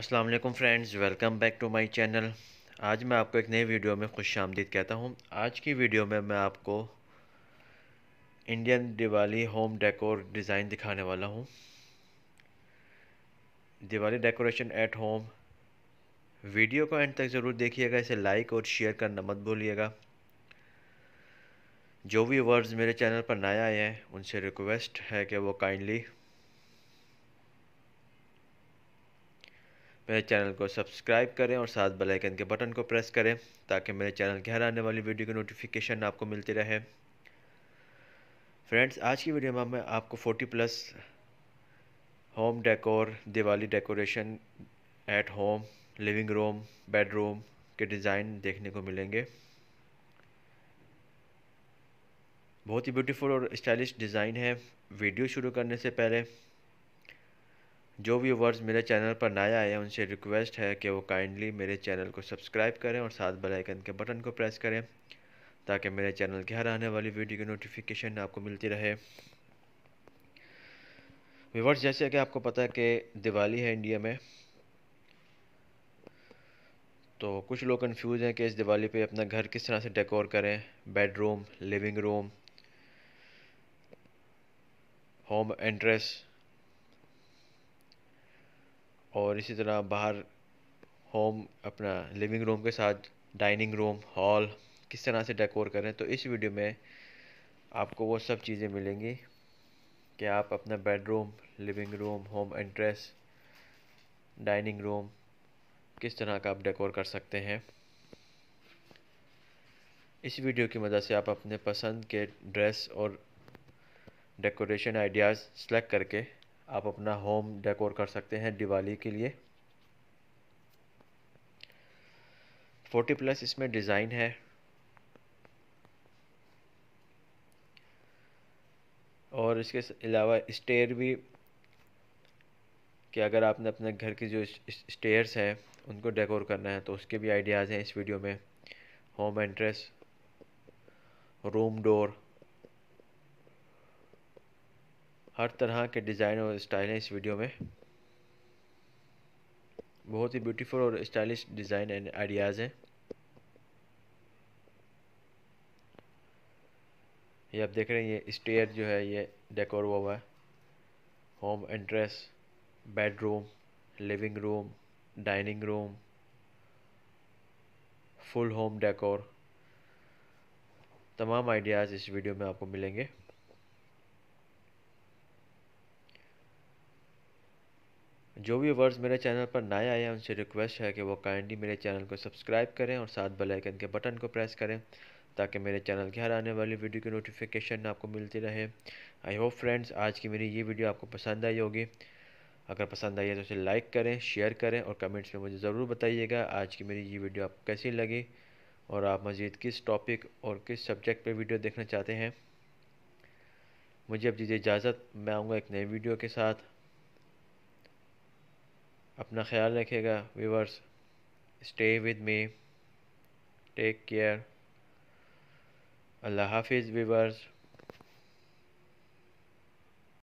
अस्सलाम वालेकुम friends welcome back to my channel आज मैं आपको एक नई वीडियो में खुश आमदीद कहता हूँ आज की वीडियो में मैं आपको Indian Diwali home decor design दिखाने वाला हूँ Diwali decoration at home video को एंड तक ज़रूर देखिएगा इसे लाइक और शेयर करना मत भूलिएगा जो भी वर्ड्स मेरे चैनल पर नए आए हैं उनसे रिक्वेस्ट है कि वो काइंडली मेरे चैनल को सब्सक्राइब करें और साथ बेल आइकन के बटन को प्रेस करें ताकि मेरे चैनल की हर आने वाली वीडियो की नोटिफिकेशन आपको मिलती रहे फ्रेंड्स आज की वीडियो में मैं आपको 40 plus home decor Diwali decoration at home living room bedroom के डिज़ाइन देखने को मिलेंगे बहुत ही ब्यूटीफुल और स्टाइलिश डिज़ाइन है वीडियो शुरू करने से पहले जो भी वर्ड्स मेरे चैनल पर नया आए हैं उनसे रिक्वेस्ट है कि वो काइंडली मेरे चैनल को सब्सक्राइब करें और साथ बेल आइकन के बटन को प्रेस करें ताकि मेरे चैनल की हर आने वाली वीडियो की नोटिफिकेशन आपको मिलती रहे व्यूवर्स जैसे कि आपको पता है कि दिवाली है इंडिया में तो कुछ लोग कंफ्यूज हैं कि इस दिवाली पे अपना घर किस तरह से डेकोर करें bedroom living room home entrance और इसी तरह बाहर होम अपना लिविंग रूम के साथ डाइनिंग रूम हॉल किस तरह से डेकोर करें तो इस वीडियो में आपको वो सब चीज़ें मिलेंगी कि आप अपना bedroom living room home entrance dining room किस तरह का आप डेकोर कर सकते हैं इस वीडियो की मदद से आप अपने पसंद के ड्रेस और डेकोरेशन आइडियाज़ सेलेक्ट करके आप अपना होम डेकोर कर सकते हैं दिवाली के लिए 40 प्लस इसमें डिज़ाइन है और इसके अलावा स्टेयर भी कि अगर आपने अपने घर की जो स्टेयर्स हैं उनको डेकोर करना है तो उसके भी आइडियाज़ हैं इस वीडियो में होम एंट्रेस रूम डोर हर तरह के डिज़ाइन और स्टाइल हैं इस वीडियो में बहुत ही ब्यूटीफुल और स्टाइलिश डिज़ाइन एंड आइडियाज़ हैं ये आप देख रहे हैं ये स्टेयर जो है ये डेकोर हुआ हुआ है home entrance bedroom living room dining room full home decor तमाम आइडियाज़ इस वीडियो में आपको मिलेंगे जो भी वर्ड्स मेरे चैनल पर नए आए हैं उनसे रिक्वेस्ट है कि वो काइंडली मेरे चैनल को सब्सक्राइब करें और साथ बेल आइकन के बटन को प्रेस करें ताकि मेरे चैनल के हर आने वाली वीडियो की नोटिफिकेशन आपको मिलती रहे आई होप फ्रेंड्स आज की मेरी ये वीडियो आपको पसंद आई होगी अगर पसंद आई है तो उसे लाइक करें शेयर करें और कमेंट्स में मुझे ज़रूर बताइएगा आज की मेरी ये वीडियो आपको कैसी लगी और आप मज़ीद किस टॉपिक और किस सब्जेक्ट पर वीडियो देखना चाहते हैं मुझे अब दीजिए इजाज़त मैं आऊँगा एक नई वीडियो के साथ अपना ख्याल रखेगा viewers stay with me take care अल्लाह हाफिज़ व्यूवर्स